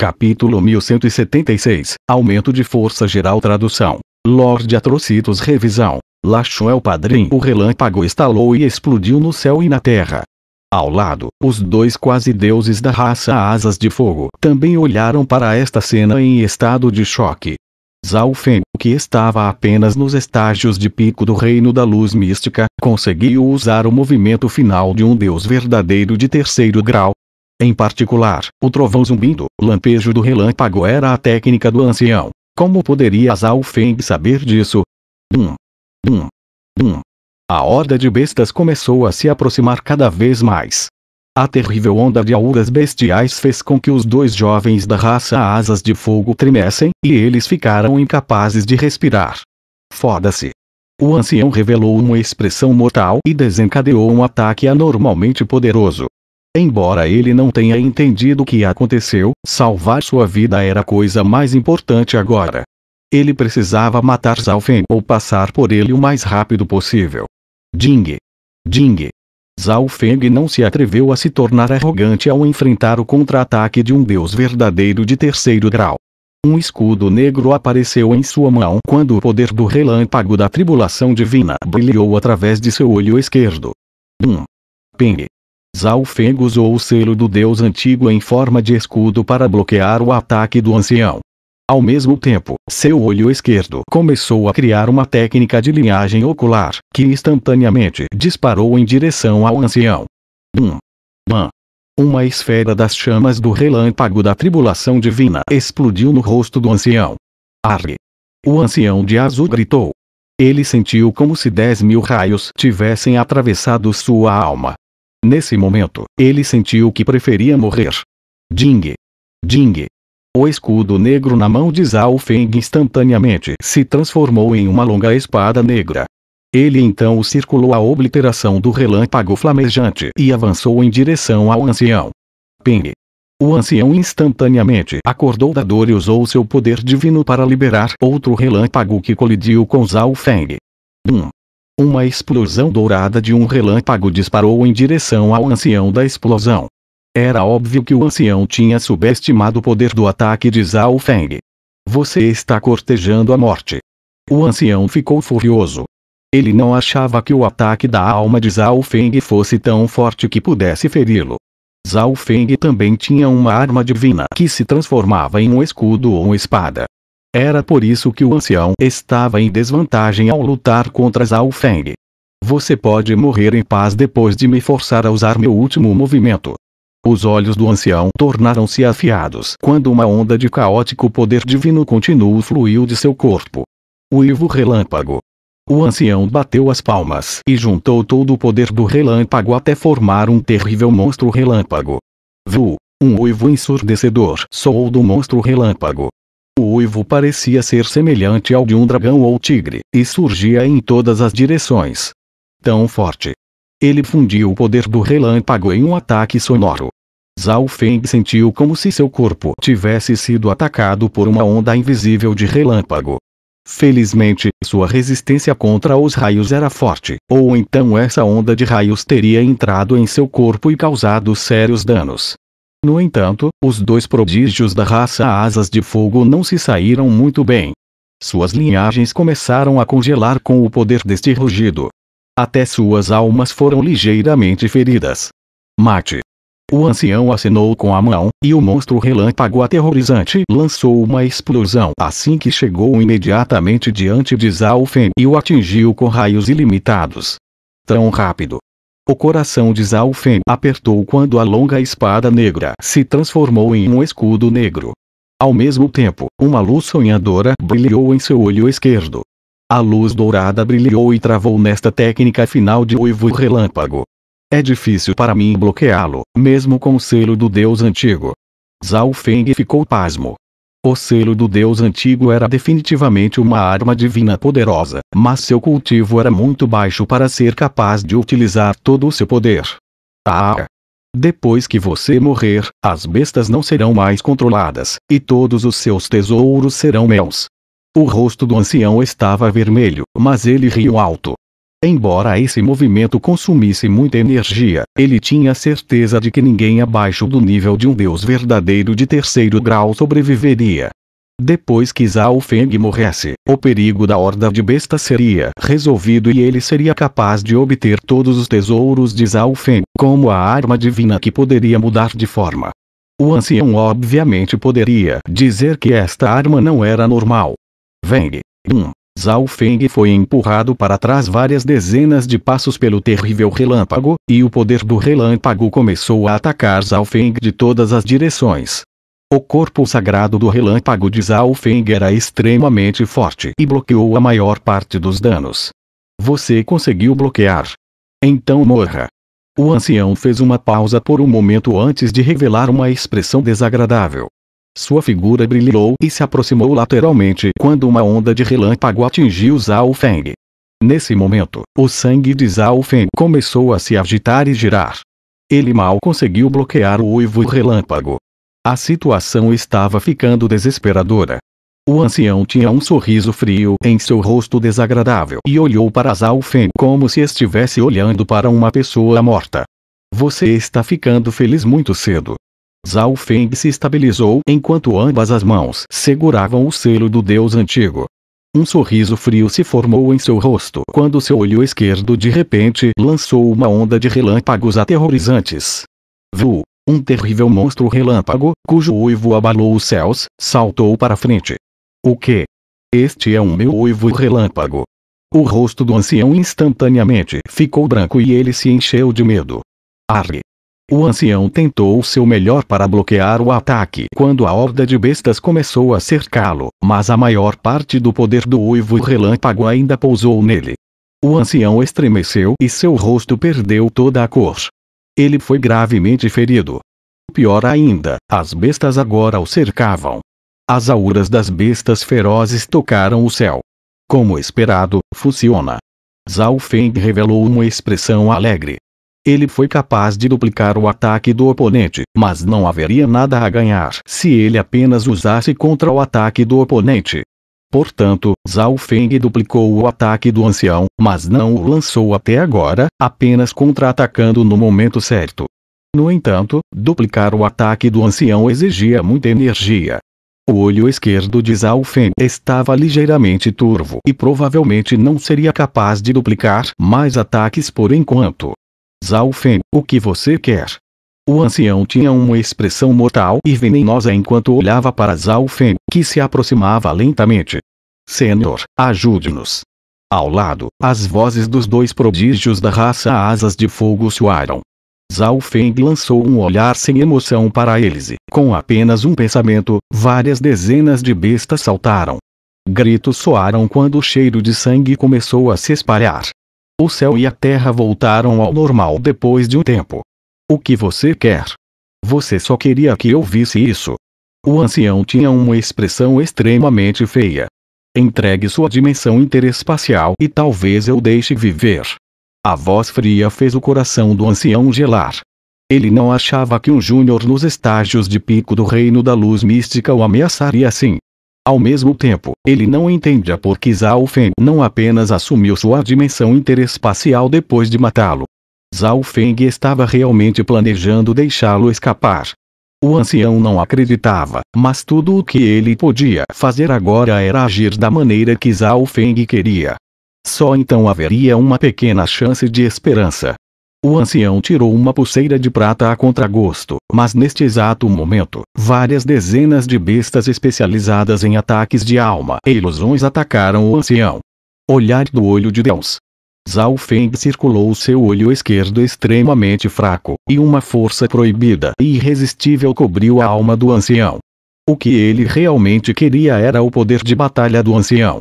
Capítulo 1176 Aumento de Força Geral Tradução Lorde Atrocitos Revisão Lachon é o padrinho. O relâmpago estalou e explodiu no céu e na terra. Ao lado, os dois quase deuses da raça Asas de Fogo também olharam para esta cena em estado de choque. Zhao que estava apenas nos estágios de pico do reino da luz mística, conseguiu usar o movimento final de um deus verdadeiro de terceiro grau, em particular, o trovão zumbindo, o lampejo do relâmpago era a técnica do ancião. Como poderia Zalfeng saber disso? Dum. Dum. Dum. A horda de bestas começou a se aproximar cada vez mais. A terrível onda de auras bestiais fez com que os dois jovens da raça Asas de Fogo tremessem, e eles ficaram incapazes de respirar. Foda-se. O ancião revelou uma expressão mortal e desencadeou um ataque anormalmente poderoso. Embora ele não tenha entendido o que aconteceu, salvar sua vida era a coisa mais importante agora. Ele precisava matar Zalfeng ou passar por ele o mais rápido possível. Ding! Ding! Zalfeng não se atreveu a se tornar arrogante ao enfrentar o contra-ataque de um deus verdadeiro de terceiro grau. Um escudo negro apareceu em sua mão quando o poder do relâmpago da tribulação divina brilhou através de seu olho esquerdo. Um. Ping. Zalfeng usou o selo do deus antigo em forma de escudo para bloquear o ataque do ancião. Ao mesmo tempo, seu olho esquerdo começou a criar uma técnica de linhagem ocular, que instantaneamente disparou em direção ao ancião. Bum! Bam! Uma esfera das chamas do relâmpago da tribulação divina explodiu no rosto do ancião. Arre! O ancião de azul gritou. Ele sentiu como se dez mil raios tivessem atravessado sua alma. Nesse momento, ele sentiu que preferia morrer. Ding! Ding! O escudo negro na mão de Zhao Feng instantaneamente se transformou em uma longa espada negra. Ele então circulou a obliteração do relâmpago flamejante e avançou em direção ao ancião. Ping! O ancião instantaneamente acordou da dor e usou seu poder divino para liberar outro relâmpago que colidiu com Zhao Feng. Bum! Uma explosão dourada de um relâmpago disparou em direção ao ancião da explosão. Era óbvio que o ancião tinha subestimado o poder do ataque de Zhao Feng. Você está cortejando a morte. O ancião ficou furioso. Ele não achava que o ataque da alma de Zhao Feng fosse tão forte que pudesse feri-lo. Zhao Feng também tinha uma arma divina que se transformava em um escudo ou uma espada. Era por isso que o ancião estava em desvantagem ao lutar contra Zhao Feng. Você pode morrer em paz depois de me forçar a usar meu último movimento. Os olhos do ancião tornaram-se afiados quando uma onda de caótico poder divino contínuo fluiu de seu corpo. Uivo relâmpago. O ancião bateu as palmas e juntou todo o poder do relâmpago até formar um terrível monstro relâmpago. Vu! Um uivo ensurdecedor soou do monstro relâmpago. O uivo parecia ser semelhante ao de um dragão ou tigre, e surgia em todas as direções. Tão forte. Ele fundiu o poder do relâmpago em um ataque sonoro. Zhao Feng sentiu como se seu corpo tivesse sido atacado por uma onda invisível de relâmpago. Felizmente, sua resistência contra os raios era forte, ou então essa onda de raios teria entrado em seu corpo e causado sérios danos. No entanto, os dois prodígios da raça Asas de Fogo não se saíram muito bem. Suas linhagens começaram a congelar com o poder deste rugido. Até suas almas foram ligeiramente feridas. Mate. O ancião acenou com a mão, e o monstro relâmpago aterrorizante lançou uma explosão assim que chegou imediatamente diante de Zalfen e o atingiu com raios ilimitados. Tão rápido o coração de Zhao apertou quando a longa espada negra se transformou em um escudo negro. Ao mesmo tempo, uma luz sonhadora brilhou em seu olho esquerdo. A luz dourada brilhou e travou nesta técnica final de oivo relâmpago. É difícil para mim bloqueá-lo, mesmo com o selo do deus antigo. Zhao Feng ficou pasmo, o selo do deus antigo era definitivamente uma arma divina poderosa, mas seu cultivo era muito baixo para ser capaz de utilizar todo o seu poder. Ah! Depois que você morrer, as bestas não serão mais controladas, e todos os seus tesouros serão meus. O rosto do ancião estava vermelho, mas ele riu alto. Embora esse movimento consumisse muita energia, ele tinha certeza de que ninguém abaixo do nível de um deus verdadeiro de terceiro grau sobreviveria. Depois que Zhao Feng morresse, o perigo da horda de bestas seria resolvido e ele seria capaz de obter todos os tesouros de Zhao Feng, como a arma divina que poderia mudar de forma. O ancião obviamente poderia dizer que esta arma não era normal. Veng, 1. Um. Zhao Feng foi empurrado para trás várias dezenas de passos pelo terrível relâmpago, e o poder do relâmpago começou a atacar Zhao Feng de todas as direções. O corpo sagrado do relâmpago de Zhao Feng era extremamente forte e bloqueou a maior parte dos danos. Você conseguiu bloquear. Então morra. O ancião fez uma pausa por um momento antes de revelar uma expressão desagradável. Sua figura brilhou e se aproximou lateralmente quando uma onda de relâmpago atingiu Zhao Feng. Nesse momento, o sangue de Zhao Feng começou a se agitar e girar. Ele mal conseguiu bloquear o uivo relâmpago. A situação estava ficando desesperadora. O ancião tinha um sorriso frio em seu rosto desagradável e olhou para Zhao Feng como se estivesse olhando para uma pessoa morta. Você está ficando feliz muito cedo. Zhao Feng se estabilizou enquanto ambas as mãos seguravam o selo do deus antigo. Um sorriso frio se formou em seu rosto quando seu olho esquerdo de repente lançou uma onda de relâmpagos aterrorizantes. Vu, um terrível monstro relâmpago, cujo uivo abalou os céus, saltou para frente. O que? Este é um meu uivo relâmpago. O rosto do ancião instantaneamente ficou branco e ele se encheu de medo. Arre! O ancião tentou seu melhor para bloquear o ataque quando a horda de bestas começou a cercá-lo, mas a maior parte do poder do uivo relâmpago ainda pousou nele. O ancião estremeceu e seu rosto perdeu toda a cor. Ele foi gravemente ferido. Pior ainda, as bestas agora o cercavam. As auras das bestas ferozes tocaram o céu. Como esperado, funciona. Zhao Feng revelou uma expressão alegre, ele foi capaz de duplicar o ataque do oponente, mas não haveria nada a ganhar se ele apenas usasse contra o ataque do oponente. Portanto, Zhao Feng duplicou o ataque do ancião, mas não o lançou até agora, apenas contra-atacando no momento certo. No entanto, duplicar o ataque do ancião exigia muita energia. O olho esquerdo de Zhao Feng estava ligeiramente turvo e provavelmente não seria capaz de duplicar mais ataques por enquanto. Zhao o que você quer? O ancião tinha uma expressão mortal e venenosa enquanto olhava para Zhao que se aproximava lentamente. Senhor, ajude-nos. Ao lado, as vozes dos dois prodígios da raça Asas de Fogo soaram. Zhao Feng lançou um olhar sem emoção para eles e, com apenas um pensamento, várias dezenas de bestas saltaram. Gritos soaram quando o cheiro de sangue começou a se espalhar. O céu e a terra voltaram ao normal depois de um tempo. O que você quer? Você só queria que eu visse isso. O ancião tinha uma expressão extremamente feia. Entregue sua dimensão interespacial e talvez eu deixe viver. A voz fria fez o coração do ancião gelar. Ele não achava que um júnior nos estágios de pico do reino da luz mística o ameaçaria assim. Ao mesmo tempo, ele não entende a por Zhao Feng não apenas assumiu sua dimensão interespacial depois de matá-lo. Zhao Feng estava realmente planejando deixá-lo escapar. O ancião não acreditava, mas tudo o que ele podia fazer agora era agir da maneira que Zhao Feng queria. Só então haveria uma pequena chance de esperança. O ancião tirou uma pulseira de prata a contragosto, mas neste exato momento, várias dezenas de bestas especializadas em ataques de alma e ilusões atacaram o ancião. Olhar do olho de Deus. Zhao Feng circulou seu olho esquerdo extremamente fraco, e uma força proibida e irresistível cobriu a alma do ancião. O que ele realmente queria era o poder de batalha do ancião.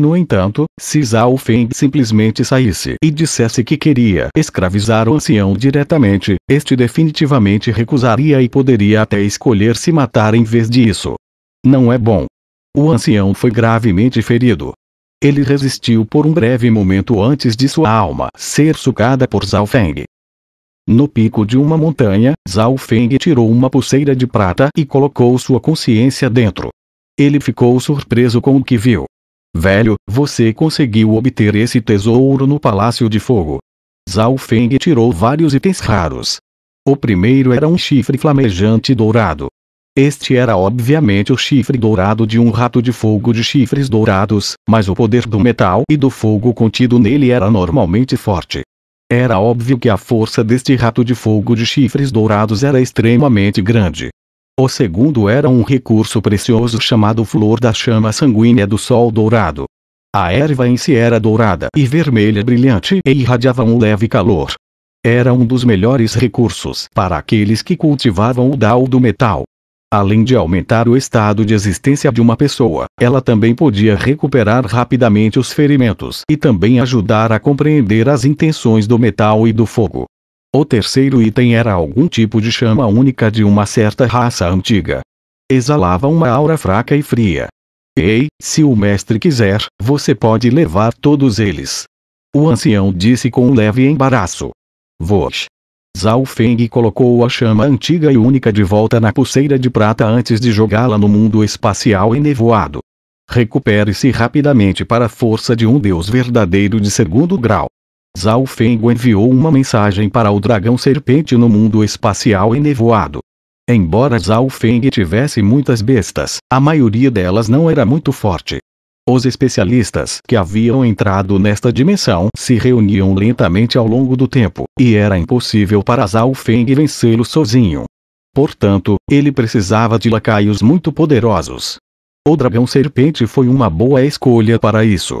No entanto, se Zhao Feng simplesmente saísse e dissesse que queria escravizar o ancião diretamente, este definitivamente recusaria e poderia até escolher se matar em vez disso. Não é bom. O ancião foi gravemente ferido. Ele resistiu por um breve momento antes de sua alma ser sugada por Zhao Feng. No pico de uma montanha, Zhao Feng tirou uma pulseira de prata e colocou sua consciência dentro. Ele ficou surpreso com o que viu. Velho, você conseguiu obter esse tesouro no Palácio de Fogo. Zhao Feng tirou vários itens raros. O primeiro era um chifre flamejante dourado. Este era obviamente o chifre dourado de um rato de fogo de chifres dourados, mas o poder do metal e do fogo contido nele era normalmente forte. Era óbvio que a força deste rato de fogo de chifres dourados era extremamente grande. O segundo era um recurso precioso chamado flor da chama sanguínea do sol dourado. A erva em si era dourada e vermelha brilhante e irradiava um leve calor. Era um dos melhores recursos para aqueles que cultivavam o dao do metal. Além de aumentar o estado de existência de uma pessoa, ela também podia recuperar rapidamente os ferimentos e também ajudar a compreender as intenções do metal e do fogo. O terceiro item era algum tipo de chama única de uma certa raça antiga. Exalava uma aura fraca e fria. Ei, se o mestre quiser, você pode levar todos eles. O ancião disse com um leve embaraço. Vox. Zhao Feng colocou a chama antiga e única de volta na pulseira de prata antes de jogá-la no mundo espacial enevoado. Recupere-se rapidamente para a força de um deus verdadeiro de segundo grau. Zhao enviou uma mensagem para o dragão serpente no mundo espacial enevoado. Embora Zhao Feng tivesse muitas bestas, a maioria delas não era muito forte. Os especialistas que haviam entrado nesta dimensão se reuniam lentamente ao longo do tempo, e era impossível para Zhao Feng vencê-lo sozinho. Portanto, ele precisava de lacaios muito poderosos. O dragão serpente foi uma boa escolha para isso.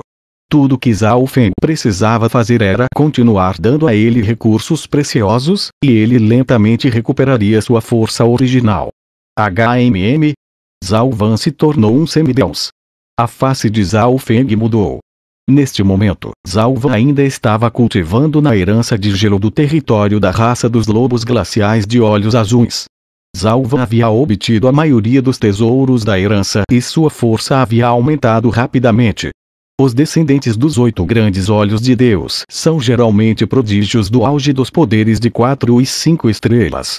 Tudo que Zalfen precisava fazer era continuar dando a ele recursos preciosos, e ele lentamente recuperaria sua força original. HMM Zalvan se tornou um semideus. A face de Zalfeng mudou. Neste momento, Zalvan ainda estava cultivando na herança de gelo do território da raça dos lobos glaciais de olhos azuis. Zalvan havia obtido a maioria dos tesouros da herança e sua força havia aumentado rapidamente. Os descendentes dos oito grandes olhos de Deus são geralmente prodígios do auge dos poderes de quatro e cinco estrelas.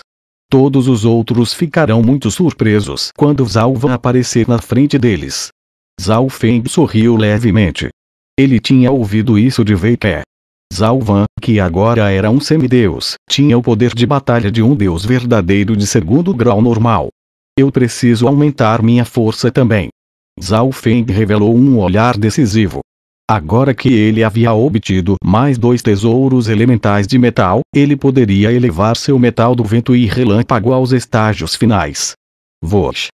Todos os outros ficarão muito surpresos quando Zalvan aparecer na frente deles. Zalfen sorriu levemente. Ele tinha ouvido isso de Veiké. Zalvan, que agora era um semideus, tinha o poder de batalha de um deus verdadeiro de segundo grau normal. Eu preciso aumentar minha força também. Zhao Feng revelou um olhar decisivo. Agora que ele havia obtido mais dois tesouros elementais de metal, ele poderia elevar seu metal do vento e relâmpago aos estágios finais. Vox.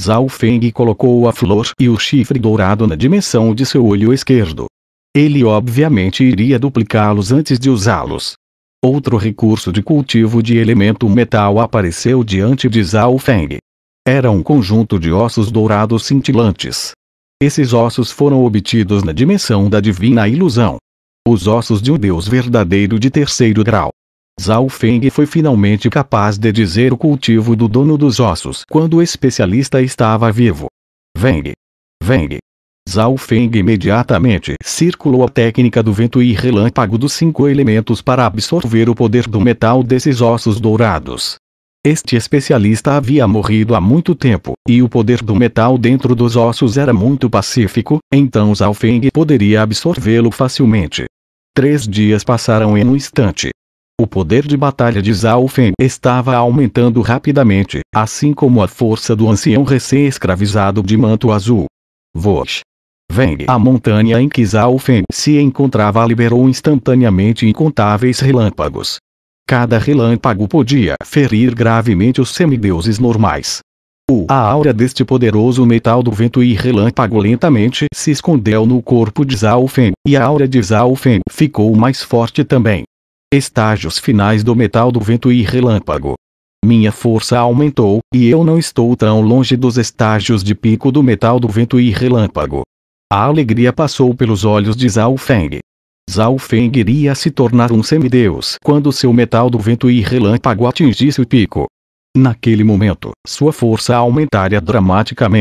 Zhao Feng colocou a flor e o chifre dourado na dimensão de seu olho esquerdo. Ele obviamente iria duplicá-los antes de usá-los. Outro recurso de cultivo de elemento metal apareceu diante de Zhao Feng. Era um conjunto de ossos dourados cintilantes. Esses ossos foram obtidos na dimensão da divina ilusão. Os ossos de um deus verdadeiro de terceiro grau. Zhao Feng foi finalmente capaz de dizer o cultivo do dono dos ossos quando o especialista estava vivo. Veng. Veng. Zhao Feng imediatamente circulou a técnica do vento e relâmpago dos cinco elementos para absorver o poder do metal desses ossos dourados. Este especialista havia morrido há muito tempo, e o poder do metal dentro dos ossos era muito pacífico, então Zhao Feng poderia absorvê-lo facilmente. Três dias passaram em um instante. O poder de batalha de Zhao Feng estava aumentando rapidamente, assim como a força do ancião recém-escravizado de manto azul. Vox. Veng, a montanha em que Zhao Feng se encontrava liberou instantaneamente incontáveis relâmpagos, Cada relâmpago podia ferir gravemente os semideuses normais. O, a aura deste poderoso metal do vento e relâmpago lentamente se escondeu no corpo de Zalfen, e a aura de Zalfen ficou mais forte também. Estágios finais do metal do vento e relâmpago. Minha força aumentou, e eu não estou tão longe dos estágios de pico do metal do vento e relâmpago. A alegria passou pelos olhos de Zhao Feng. Zhao Feng iria se tornar um semideus quando seu metal do vento e relâmpago atingisse o pico. Naquele momento, sua força aumentaria dramaticamente.